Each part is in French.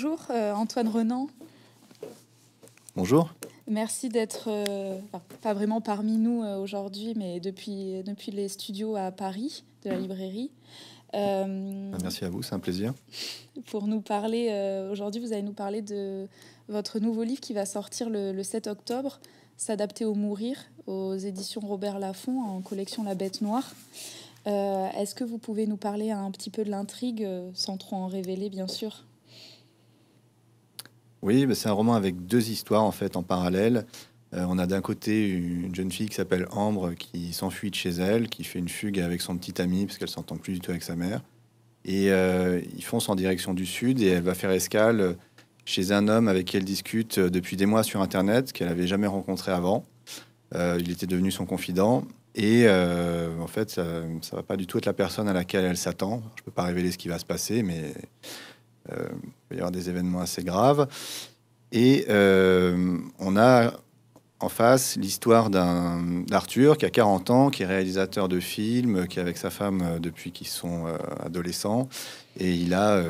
bonjour euh, Antoine Renan. Bonjour. Merci d'être, euh, pas vraiment parmi nous euh, aujourd'hui, mais depuis, depuis les studios à Paris de la librairie. Ah, merci à vous, c'est un plaisir. Pour nous parler, aujourd'hui, vous allez nous parler de votre nouveau livre qui va sortir le, 7 octobre, S'adapter au mourir, aux éditions Robert Laffont, en collection La Bête Noire. Est-ce que vous pouvez nous parler un petit peu de l'intrigue, sans trop en révéler, bien sûr oui, c'est un roman avec deux histoires en fait en parallèle. Euh, on a d'un côté une jeune fille qui s'appelle Ambre qui s'enfuit de chez elle, qui fait une fugue avec son petit ami parce qu'elle s'entend plus du tout avec sa mère. Et euh, ils foncent en direction du sud et elle va faire escale chez un homme avec qui elle discute euh, depuis des mois sur Internet, qu'elle n'avait jamais rencontré avant. Euh, il était devenu son confident. Et en fait, ça ne va pas du tout être la personne à laquelle elle s'attend. Je ne peux pas révéler ce qui va se passer, mais euh, il y avoir des événements assez graves. Et euh, on a en face l'histoire d'un d'Arthur qui a 40 ans, qui est réalisateur de films, qui est avec sa femme euh, depuis qu'ils sont adolescents. Et il a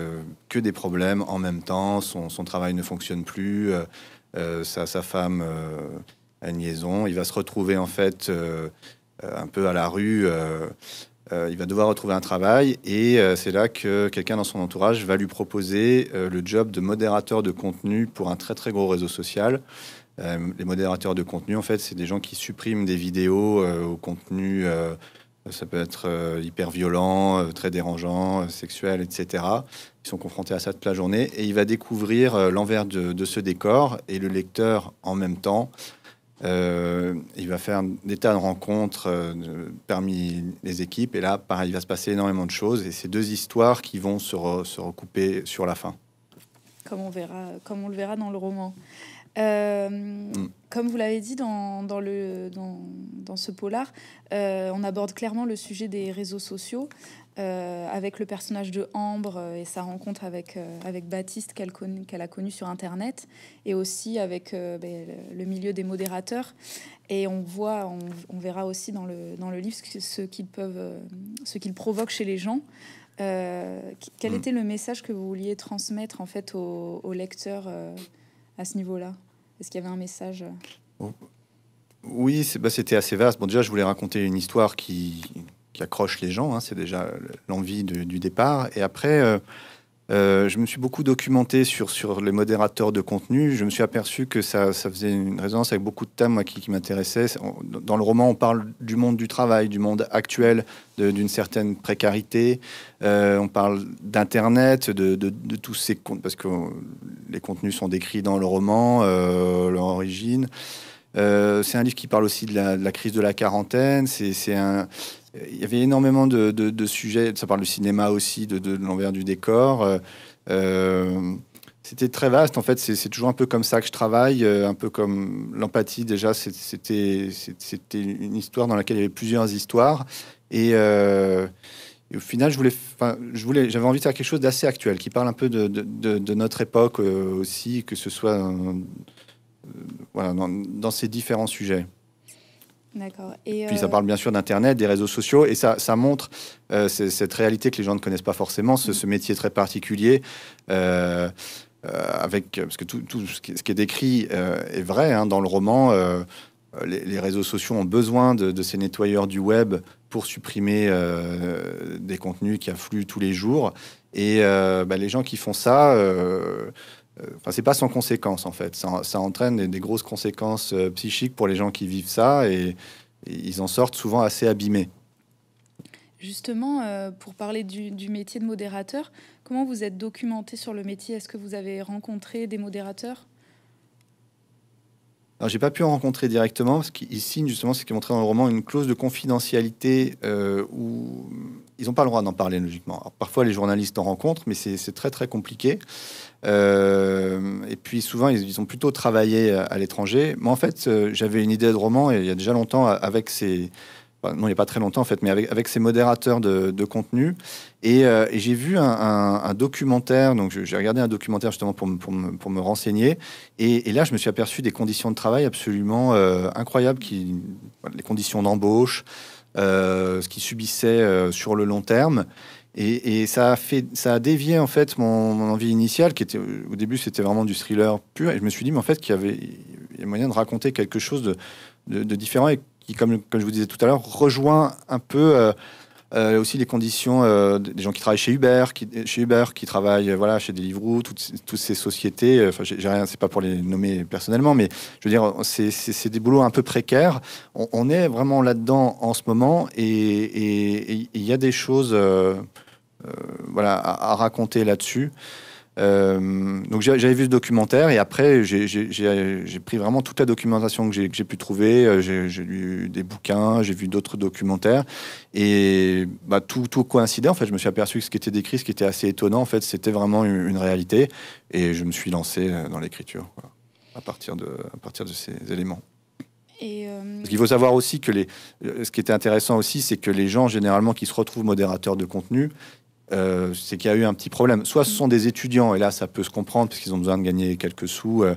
que des problèmes en même temps. Son, travail ne fonctionne plus. sa, sa, femme a une liaison. Il va se retrouver en fait un peu à la rue. Euh, il va devoir retrouver un travail et euh, c'est là que quelqu'un dans son entourage va lui proposer euh, le job de modérateur de contenu pour un très très gros réseau social. les modérateurs de contenu, en fait, c'est des gens qui suppriment des vidéos au contenu, ça peut être hyper violent, très dérangeant, sexuel, etc. Ils sont confrontés à ça toute la journée et il va découvrir l'envers de, de, ce décor et le lecteur en même temps euh, il va faire des tas de rencontres euh, parmi les équipes. Et là, pareil, il va se passer énormément de choses. Et c'est deux histoires qui vont se, recouper sur la fin. Comme on, verra, comme on le verra dans le roman. Euh, mm. Comme vous l'avez dit dans, dans, le, dans, dans ce polar, on aborde clairement le sujet des réseaux sociaux. Euh, avec le personnage de Ambre euh, et sa rencontre avec, euh, avec Baptiste qu'elle a connu sur Internet, et aussi avec ben, le milieu des modérateurs. Et on voit, on, verra aussi dans le, dans le livre ce qu'ils peuvent, ce qu'ils provoquent chez les gens. quel mm. était le message que vous vouliez transmettre en fait aux, lecteurs à ce niveau-là Est-ce qu'il y avait un message oh. Oui, bah, c'était assez vaste. Bon, déjà, je voulais raconter une histoire qui, accroche les gens. Hein, c'est déjà l'envie du, départ. Et après, euh, euh, je me suis beaucoup documenté sur, sur les modérateurs de contenu. Je me suis aperçu que ça, ça faisait une résonance avec beaucoup de thèmes qui, qui m'intéressaient. Dans le roman, on parle du monde du travail, du monde actuel, d'une certaine précarité. Euh, on parle d'Internet, de, de, tous ces comptes, parce que les contenus sont décrits dans le roman, leur origine. Euh, c'est un livre qui parle aussi de la, crise de la quarantaine. C'est un. Il y avait énormément de, sujets. Ça parle du cinéma aussi, de, l'envers du décor. Euh, c'était très vaste. En fait, c'est toujours un peu comme ça que je travaille, euh, un peu comme l'empathie. Déjà, c'était une histoire dans laquelle il y avait plusieurs histoires. Et, au final, je voulais, je voulais, j'avais envie de faire quelque chose d'assez actuel, qui parle un peu de, notre époque aussi, que ce soit dans, ces différents sujets. D'accord. Et Puis ça euh, parle bien sûr d'Internet, des réseaux sociaux, et ça, ça montre euh, cette réalité que les gens ne connaissent pas forcément, ce, mm. métier très particulier. Euh, avec, parce que tout, ce, qui, est décrit est vrai hein, dans le roman. Les, réseaux sociaux ont besoin de, ces nettoyeurs du web pour supprimer des contenus qui affluent tous les jours. Et bah, les gens qui font ça euh, enfin, c'est pas sans conséquences en fait. Ça, entraîne des, grosses conséquences euh, psychiques pour les gens qui vivent ça et, ils en sortent souvent assez abîmés. Justement, euh, pour parler du, métier de modérateur, comment vous êtes documenté sur le métier Est-ce que vous avez rencontré des modérateurs alors, j'ai pas pu en rencontrer directement parce qu'ils signent justement ce qui est montré dans le roman une clause de confidentialité euh, où ils n'ont pas le droit d'en parler logiquement. parfois, les journalistes en rencontrent, mais c'est très très compliqué. Euh, et puis souvent, ils, ont plutôt travaillé à, l'étranger. Moi, en fait, euh, j'avais une idée de roman il y a déjà longtemps avec ces non, il n'y a pas très longtemps en fait, mais avec, avec modérateurs de, de contenu. Et, euh, j'ai vu un, documentaire, donc j'ai regardé un documentaire justement pour, pour, me, pour me, renseigner. Et, là, je me suis aperçu des conditions de travail absolument euh, incroyables, qui, les conditions d'embauche, euh, ce qu'ils subissaient sur le long terme. Et, ça, a fait, ça a dévié en fait mon, envie initiale, qui était au début c'était vraiment du thriller pur. Et je me suis dit, mais en fait, qu'il y avait moyen de raconter quelque chose de, de, de différent et qui, comme, je vous disais tout à l'heure, rejoint un peu euh, euh, aussi les conditions euh, des gens qui travaillent chez Uber, qui, chez Uber, qui travaillent voilà chez Deliveroo, toutes, toutes ces sociétés. Enfin, j'ai rien, c'est pas pour les nommer personnellement, mais je veux dire, c'est des boulots un peu précaires. On, est vraiment là-dedans en ce moment, et il y a des choses voilà à raconter là-dessus. Euh, donc j'avais vu ce documentaire et après j'ai pris vraiment toute la documentation que j'ai pu trouver. Euh, j'ai lu des bouquins, j'ai vu d'autres documentaires et bah, tout, coïncidait. En fait, je me suis aperçu que ce qui était décrit, ce qui était assez étonnant, en fait, c'était vraiment une, réalité et je me suis lancé euh, dans l'écriture à, partir de, à partir de ces éléments. Et qu'il faut savoir aussi que les, ce qui était intéressant aussi, c'est que les gens généralement qui se retrouvent modérateurs de contenu, euh, c'est qu'il y a eu un petit problème. Soit ce sont des étudiants, et là ça peut se comprendre parce qu'ils ont besoin de gagner quelques sous, euh,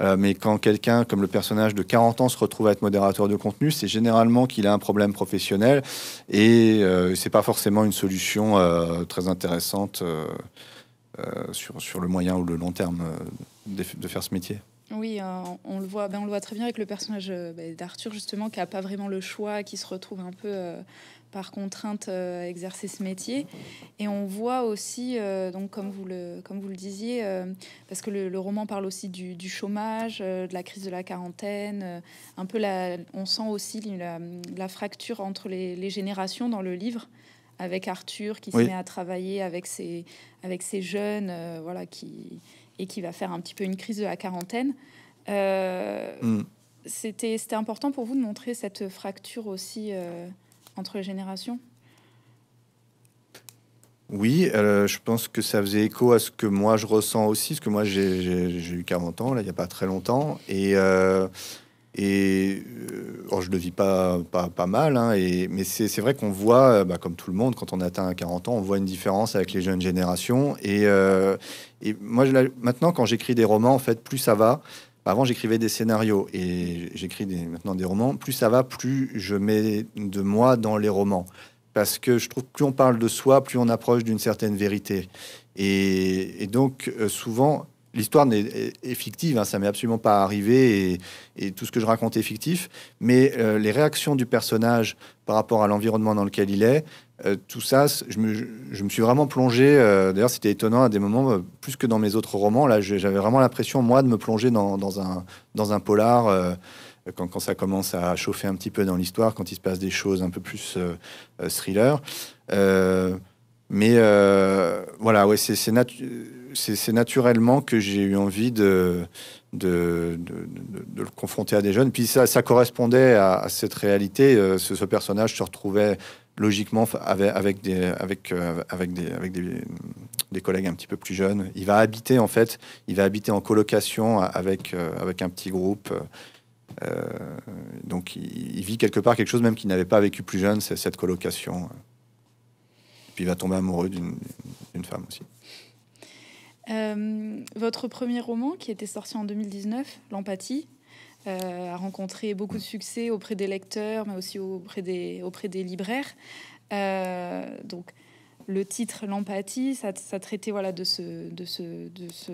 euh, mais quand quelqu'un comme le personnage de 40 ans se retrouve à être modérateur de contenu, c'est généralement qu'il a un problème professionnel et ce c'est pas forcément une solution très intéressante sur, sur, le moyen ou le long terme de, faire ce métier. Oui, on le voit, ben, on le voit très bien avec le personnage ben, d'Arthur justement qui a pas vraiment le choix, qui se retrouve un peu par contrainte euh, exercer ce métier. Et on voit aussi, euh, donc comme vous le, comme vous le disiez, euh, parce que le, roman parle aussi du, chômage, de la crise de la quarantaine, un peu la, on sent aussi la, fracture entre les, générations dans le livre, avec Arthur qui se met à travailler avec ses, avec ses jeunes, voilà, qui, et qui va faire un petit peu une crise de la quarantaine. Mm. C'était important pour vous de montrer cette fracture aussi entre les générations oui, euh, je pense que ça faisait écho à ce que moi je ressens aussi, parce que moi j'ai eu 40 ans, là, il n'y a pas très longtemps, et, euh, et euh, je ne le vis pas, pas, pas mal, hein, et, mais c'est vrai qu'on voit, bah, comme tout le monde, quand on atteint 40 ans, on voit une différence avec les jeunes générations, et, et moi maintenant quand j'écris des romans, en fait, plus ça va, avant, j'écrivais des scénarios et j'écris maintenant des romans. Plus ça va, plus je mets de moi dans les romans. Parce que je trouve que plus on parle de soi, plus on approche d'une certaine vérité. Et, donc, euh, souvent, l'histoire n'est fictive, Ça hein. ça m'est absolument pas arrivé, et, tout ce que je raconte est fictif, mais euh, les réactions du personnage par rapport à l'environnement dans lequel il est, euh, tout ça, je me, je me, suis vraiment plongé. Euh, d'ailleurs, c'était étonnant à des moments, euh, plus que dans mes autres romans. Là, j'avais vraiment l'impression, moi, de me plonger dans, dans un, dans un polar. Quand, quand, ça commence à chauffer un petit peu dans l'histoire, quand il se passe des choses un peu plus thriller. mais voilà, ouais, c'est c'est naturellement que j'ai eu envie de, de, de, le confronter à des jeunes. Puis ça, correspondait à, cette réalité. ce, ce, personnage se retrouvait logiquement avec, des, avec, avec, des, avec euh, des, collègues un petit peu plus jeunes. Il va habiter en fait, il va habiter en colocation avec, euh, avec un petit groupe. Euh, donc il, vit quelque part quelque chose même qu'il n'avait pas vécu plus jeune, c'est cette colocation. puis il va tomber amoureux d'une femme aussi. votre premier roman qui était sorti en 2019, L'empathie, a euh, rencontré beaucoup de succès auprès des lecteurs, mais aussi auprès des, auprès des libraires. Euh, donc, le titre l'empathie ça, traitait voilà de ce de ce de ce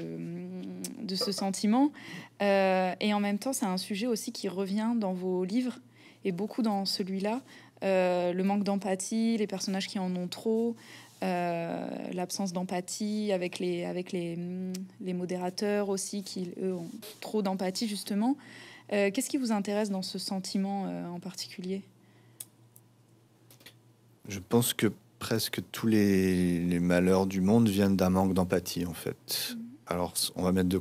de ce sentiment euh, et en même temps c'est un sujet aussi qui revient dans vos livres et beaucoup dans celui-là le manque d'empathie les personnages qui en ont trop l'absence d'empathie avec les avec les, les modérateurs aussi qui eux ont trop d'empathie justement euh, qu'est-ce qui vous intéresse dans ce sentiment euh, en particulier Je pense que presque tous les, malheurs du monde viennent d'un manque d'empathie, en fait. Mm. Alors, on va mettre de,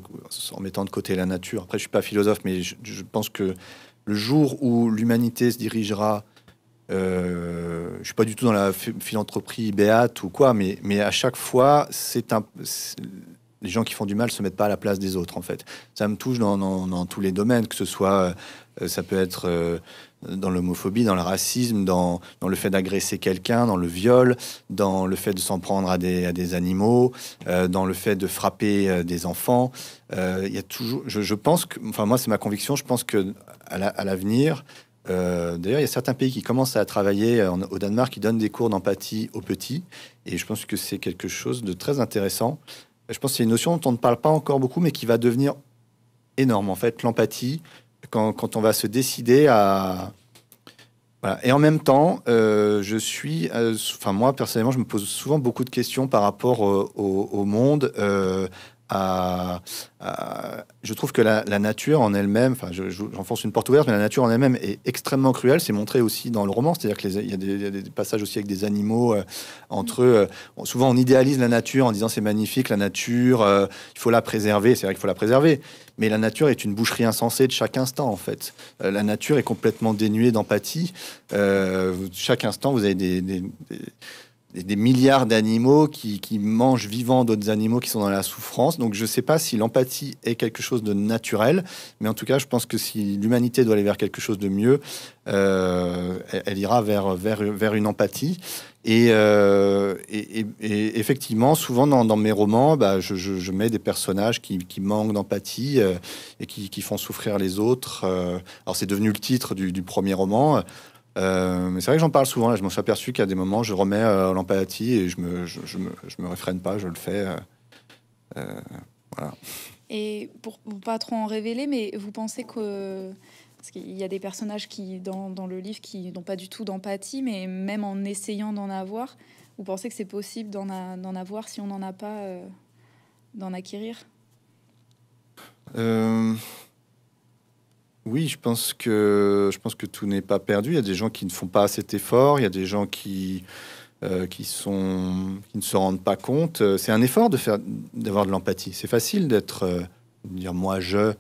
en mettant de côté la nature. Après, je suis pas philosophe, mais je, pense que le jour où l'humanité se dirigera euh, je suis pas du tout dans la philanthropie béate ou quoi, mais, mais à chaque fois, c'est un, les gens qui font du mal se mettent pas à la place des autres en fait. Ça me touche dans, tous les domaines, que ce soit, euh, ça peut être euh, dans l'homophobie, dans le racisme, dans, le fait d'agresser quelqu'un, dans le viol, dans le fait de s'en prendre à des, animaux, euh, dans le fait de frapper des enfants. Il y a toujours, je, pense que, enfin moi c'est ma conviction, je pense que à l'avenir, d'ailleurs il y a certains pays qui commencent à travailler au Danemark, qui donnent des cours d'empathie aux petits, et je pense que c'est quelque chose de très intéressant je pense que c'est une notion dont on ne parle pas encore beaucoup, mais qui va devenir énorme, en fait, l'empathie, quand, on va se décider à... Et en même temps, euh, je suis... Euh, enfin, moi, personnellement, je me pose souvent beaucoup de questions par rapport euh, au, au, monde, je trouve que la, nature en elle-même, enfin, j'enfonce une porte ouverte, mais la nature en elle-même est extrêmement cruelle. C'est montré aussi dans le roman, c'est-à-dire qu'il y, a des passages aussi avec des animaux euh, entre eux. Euh, souvent, on idéalise la nature en disant c'est magnifique, la nature, euh, il faut la préserver. C'est vrai qu'il faut la préserver, mais la nature est une boucherie insensée de chaque instant, en fait. la nature est complètement dénuée d'empathie. chaque instant, vous avez des des milliards d'animaux qui, mangent vivants d'autres animaux qui sont dans la souffrance. Donc je ne sais pas si l'empathie est quelque chose de naturel, mais en tout cas je pense que si l'humanité doit aller vers quelque chose de mieux, euh, elle, ira vers, vers, une empathie. Et, euh, et, effectivement, souvent dans, mes romans, bah, je, mets des personnages qui, manquent d'empathie euh, et qui, font souffrir les autres. alors c'est devenu le titre du, du premier roman. Euh, mais c'est vrai que j'en parle souvent. je m'en suis aperçu qu'à des moments, je remets euh, l'empathie et je me, je, me, je me réfrène pas, je le fais. Euh, voilà. Et pour, ne pas trop en révéler, mais vous pensez que. Parce qu'il y a des personnages qui, dans, dans le livre qui n'ont pas du tout d'empathie, mais même en essayant d'en avoir, vous pensez que c'est possible d'en avoir si on n'en a pas, d'en acquérir oui, je pense que je pense que tout n'est pas perdu. Il y a des gens qui ne font pas assez effort. Il y a des gens qui euh, qui sont qui ne se rendent pas compte. C'est un effort de faire d'avoir de l'empathie. C'est facile d'être euh, dire moi je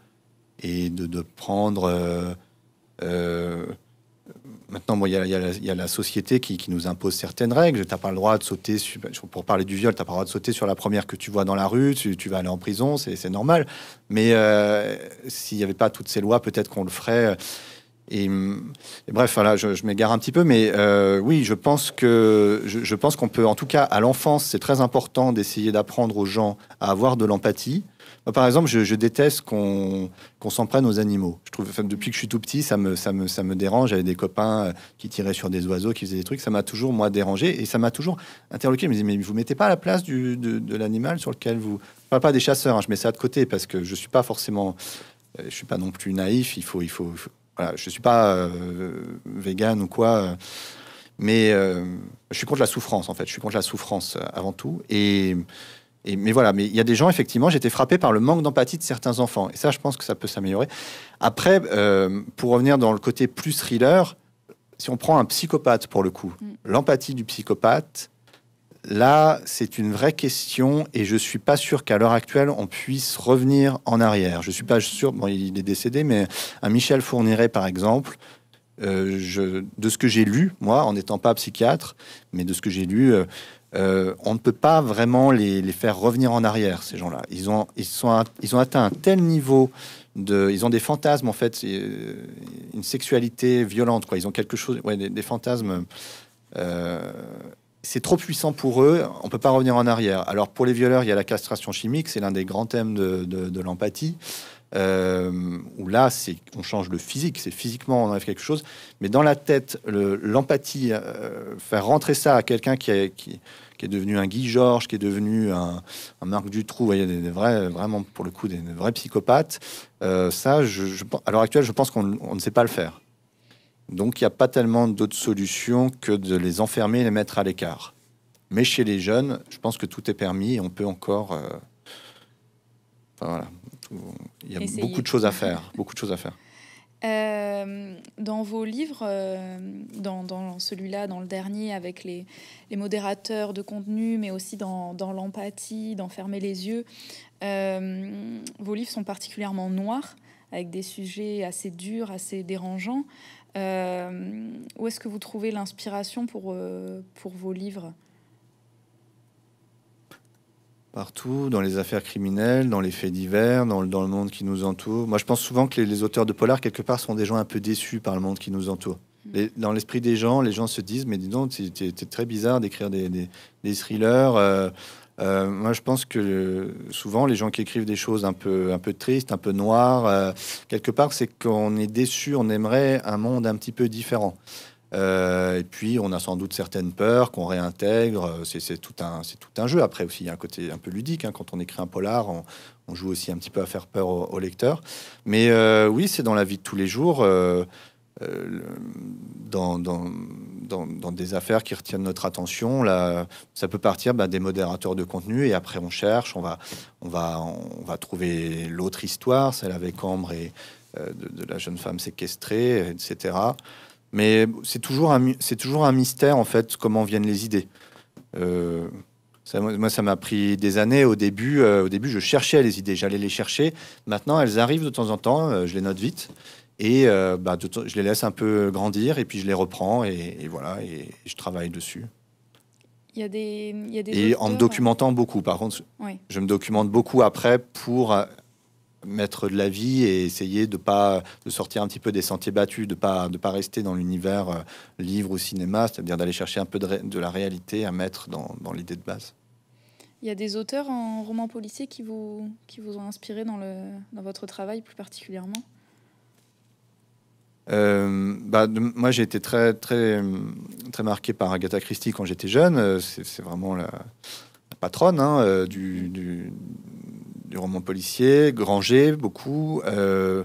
et de, de prendre euh, Maintenant, il y, a la société qui, nous impose certaines règles. Tu n'as pas le droit de sauter, bah, pour parler du viol, tu n'as pas le droit de sauter sur la première que tu vois dans la rue, tu, vas aller en prison, c'est normal. Mais euh, s'il n'y avait pas toutes ces lois, peut-être qu'on le ferait. Euh, et, bref, voilà, je, m'égare un petit peu, mais euh, oui, je pense que je, je pense qu'on peut, en tout cas, à l'enfance, c'est très important d'essayer d'apprendre aux gens à avoir de l'empathie, par exemple, je, déteste qu'on s'en prenne aux animaux. Je trouve, depuis que je suis tout petit, ça me, ça me, dérange. J'avais des copains euh, qui tiraient sur des oiseaux, qui faisaient des trucs. Ça m'a toujours, moi, dérangé et ça m'a toujours interloqué. Je me disais, mais vous mettez pas à la place de, l'animal sur lequel vous. Je pas des chasseurs, hein, je mets ça de côté parce que je suis pas forcément. Euh, je suis pas non plus naïf. Il faut. Il faut, je suis pas euh, vegan ou quoi. mais je suis contre la souffrance, en fait. Je suis contre la souffrance avant tout. Et mais voilà, mais il y a des gens, effectivement, j'étais frappé par le manque d'empathie de certains enfants. Et ça, je pense que ça peut s'améliorer. Après, euh, pour revenir dans le côté plus thriller, si on prend un psychopathe pour le coup, mm. l'empathie du psychopathe, là, c'est une vraie question et je suis pas sûr qu'à l'heure actuelle, on puisse revenir en arrière. Je suis pas sûr, bon, il est décédé, mais un Michel Fourniret, par exemple, euh, je, de ce que j'ai lu, moi, en n'étant pas psychiatre, mais de ce que j'ai lu, euh, euh, on ne peut pas vraiment les, faire revenir en arrière, ces gens-là. Ils ont, atteint un tel niveau de, ils ont des fantasmes en fait, euh, une sexualité violente quoi. Ils ont quelque chose, des, fantasmes. Euh, c'est trop puissant pour eux. On ne peut pas revenir en arrière. Alors pour les violeurs, il y a la castration chimique, c'est l'un des grands thèmes de l'empathie. Euh, où là, c'est on change le physique, c'est physiquement on enlève quelque chose, mais dans la tête, l'empathie, euh, faire rentrer ça à quelqu'un qui, est devenu un Guy Georges, qui est devenu un, Marc Dutroux, voyez, des, vrais, vraiment pour le coup, des, vrais psychopathes, euh, ça, je, à l'heure actuelle, je pense qu'on ne sait pas le faire. Donc il n'y a pas tellement d'autres solutions que de les enfermer et les mettre à l'écart. Mais chez les jeunes, je pense que tout est permis et on peut encore. voilà il y a beaucoup de choses à faire, beaucoup de choses à faire. Euh, dans vos livres, euh, dans, celui-là, dans le dernier, avec les, modérateurs de contenu, mais aussi dans, l'empathie, dans fermer les yeux, euh, vos livres sont particulièrement noirs, avec des sujets assez durs, assez dérangeants. où est-ce que vous trouvez l'inspiration pour, pour vos livres partout, dans les affaires criminelles, dans les faits divers, dans le, dans le monde qui nous entoure. Moi, je pense souvent que les, auteurs de polar, quelque part, sont des gens un peu déçus par le monde qui nous entoure. Mmh. dans l'esprit des gens, les gens se disent, mais dis donc, c'est très bizarre d'écrire des, des, thrillers. Euh, euh, moi, je pense que souvent, les gens qui écrivent des choses un peu, un peu tristes, un peu noires, euh, quelque part, c'est qu'on est déçu, on aimerait un monde un petit peu différent. Euh, et puis, on a sans doute certaines peurs qu'on réintègre. Euh, c'est tout, un, tout un jeu. Après aussi, il y a un côté un peu ludique. Hein. Quand on écrit un polar, on, joue aussi un petit peu à faire peur au, lecteur. Mais euh, oui, c'est dans la vie de tous les jours, dans, dans, dans, des affaires qui retiennent notre attention. Là, ça peut partir bah, des modérateurs de contenu. Et après, on cherche, on va, on va, on va trouver l'autre histoire, celle avec Ambre et de, la jeune femme séquestrée, etc. Mais c'est toujours, un, toujours un mystère, en fait, comment viennent les idées. Euh, moi, ça m'a pris des années. Au début, euh, au début, je cherchais les idées, j'allais les chercher. Maintenant, elles arrivent de temps en temps, euh, je les note vite. Et bah, je les laisse un peu grandir, et puis je les reprends, et, voilà, et, je travaille dessus. Il y a des, il y a des et en me documentant beaucoup, par contre. Oui. Je me documente beaucoup après pour mettre de la vie et essayer de pas de sortir un petit peu des sentiers battus, de pas de pas rester dans l'univers euh, livre ou cinéma, c'est-à-dire d'aller chercher un peu de, la réalité à mettre dans, dans l'idée de base. Il y a des auteurs en roman policier qui vous qui vous ont inspiré dans le dans votre travail plus particulièrement. Euh, bah, moi, j'ai été très, très, très marqué par Agatha Christie quand j'étais jeune. Euh, c'est vraiment la, patronne hein, du, du roman policier, Granger, beaucoup. Euh,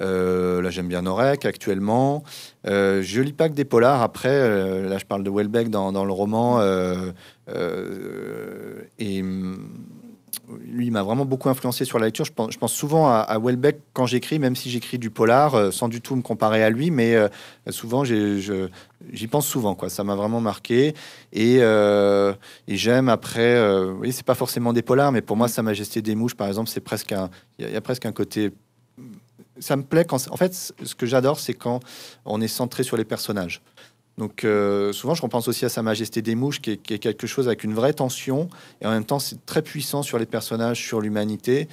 euh, là, j'aime bien Norek actuellement. Euh, je lis pas que des polars. Après, euh, là, je parle de Welbeck dans, dans le roman. et hum, lui, il m'a vraiment beaucoup influencé sur la lecture. Je pense, souvent à, à, Welbeck quand j'écris, même si j'écris du polar, euh, sans du tout me comparer à lui, mais euh, souvent, j'y pense souvent. Quoi. Ça m'a vraiment marqué. Et, euh, j'aime après, oui, c'est pas forcément des polars, mais pour moi, Sa Majesté des Mouches, par exemple, c'est presque un, il y a presque un côté ça me plaît quand. En fait, ce que j'adore, c'est quand on est centré sur les personnages. Donc euh, souvent, je repense aussi à Sa Majesté des Mouches, qui est, quelque chose avec une vraie tension, et en même temps, c'est très puissant sur les personnages, sur l'humanité.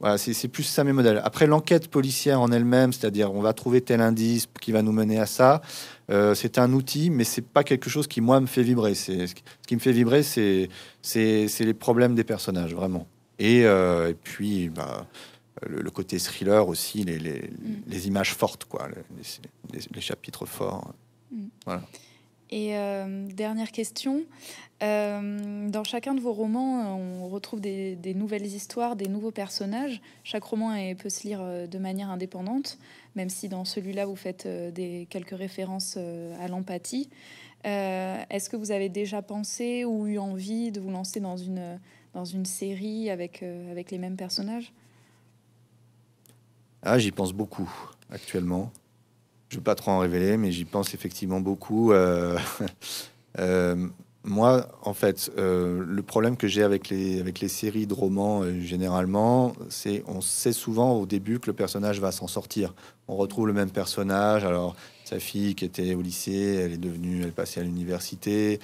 Voilà, c'est plus ça mes modèles. Après, l'enquête policière en elle-même, c'est-à-dire on va trouver tel indice qui va nous mener à ça, euh, c'est un outil, mais c'est pas quelque chose qui, moi, me fait vibrer. Ce qui me fait vibrer, c'est les problèmes des personnages, vraiment. Et, euh, puis, bah, le, côté thriller aussi, les, mm. images fortes, quoi, les chapitres forts. Mm. Voilà. Et euh, dernière question. Euh, dans chacun de vos romans, on retrouve des, nouvelles histoires, des nouveaux personnages. Chaque roman peut se lire euh, de manière indépendante, même si dans celui-là, vous faites des, quelques références à l'empathie. Est-ce que vous avez déjà pensé ou eu envie de vous lancer dans une, série avec, avec les mêmes personnages Ah, j'y pense beaucoup actuellement. Je ne vais pas trop en révéler, mais j'y pense effectivement beaucoup. Euh, euh, moi, en fait, euh, le problème que j'ai avec les, avec les séries de romans, généralement, c'est on sait souvent au début que le personnage va s'en sortir. On retrouve le même personnage. Alors, sa fille qui était au lycée, elle est devenue, elle est passée à l'université.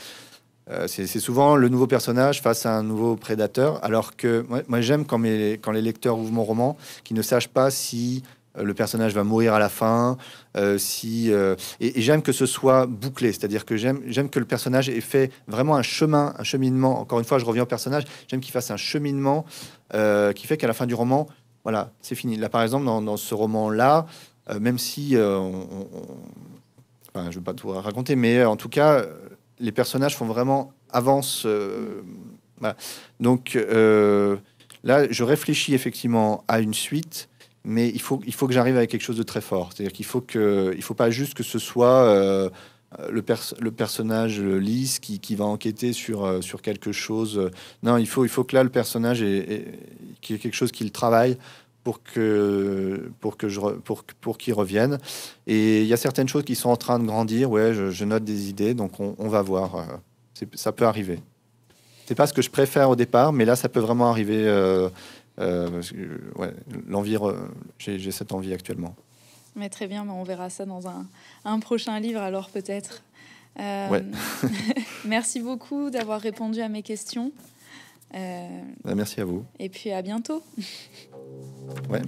c'est souvent le nouveau personnage face à un nouveau prédateur. Alors que moi, j'aime quand, quand les lecteurs ouvrent mon roman, qu'ils ne sachent pas si le personnage va mourir à la fin. Euh, si, euh, et, j'aime que ce soit bouclé, c'est-à-dire que j'aime, j'aime que le personnage ait fait vraiment un chemin, un cheminement. Encore une fois, je reviens au personnage, j'aime qu'il fasse un cheminement euh, qui fait qu'à la fin du roman, voilà, c'est fini. Là, par exemple, dans, ce roman-là, même si je ne vais pas tout raconter, mais en tout cas, les personnages font vraiment avance. Donc là, je réfléchis effectivement à une suite mais il faut, il faut que j'arrive avec quelque chose de très fort. C'est-à-dire qu'il faut que, il faut pas juste que ce soit euh, le, le personnage lisse qui, qui va enquêter sur, euh, sur quelque chose. Non, il faut, il faut que là le personnage ait, quelque chose qu'il travaille pour que pour que je pour pour qu'il revienne. Et il y a certaines choses qui sont en train de grandir. Ouais, je, note des idées, donc on, va voir. Ça peut arriver. C'est pas ce que je préfère au départ, mais là, ça peut vraiment arriver. Euh, euh, l'envie, j'ai cette envie actuellement. Mais très bien, on verra ça dans un, un prochain livre alors peut-être. Euh, merci beaucoup d'avoir répondu à mes questions. Euh, bah, merci à vous. Et puis à bientôt. ouais.